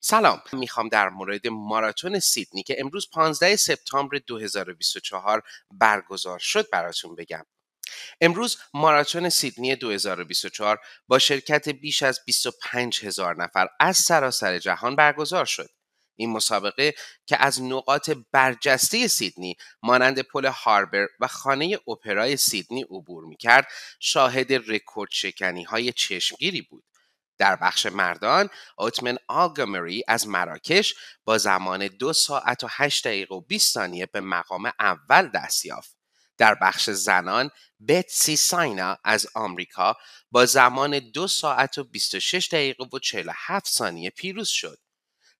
سلام میخوام در مورد ماراتون سیدنی که امروز 15 سپتامبر 2024 برگزار شد براتون بگم امروز ماراتون سیدنی 2024 با شرکت بیش از 25 هزار نفر از سراسر جهان برگزار شد این مسابقه که از نقاط برجسته سیدنی مانند پل هاربر و خانه اپرای سیدنی عبور میکرد، شاهد رکورد شکنی های چشمگیری بود در بخش مردان اوتمن آلگامری از مراکش با زمان دو ساعت و 8 دقیقه و 20 ثانیه به مقام اول دست یافت. در بخش زنان بتسی ساینا از آمریکا با زمان دو ساعت و 26 دقیقه و 47 ثانیه پیروز شد.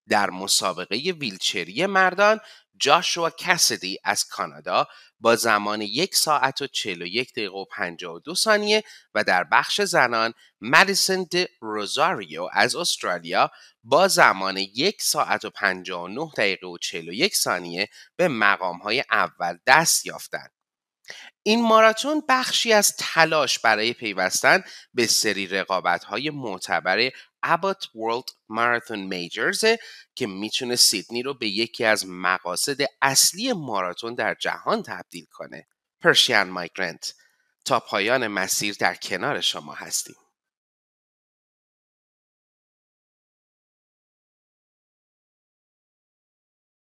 در مسابقه ویلچری مردان جاشوا کسدی از کانادا با زمان 1 ساعت و 41 دقیقه و 52 ثانیه و در بخش زنان مدیسن د روزاریو از استرالیا با زمان 1 ساعت و 59 دقیقه و 41 ثانیه به مقام های اول دست یافتند. این ماراتون بخشی از تلاش برای پیوستن به سری های معتبر ابات ورلد ماراتون Majors که میتونه سیدنی رو به یکی از مقاصد اصلی ماراتون در جهان تبدیل کنه. پرشین مایگرنت تا پایان مسیر در کنار شما هستیم.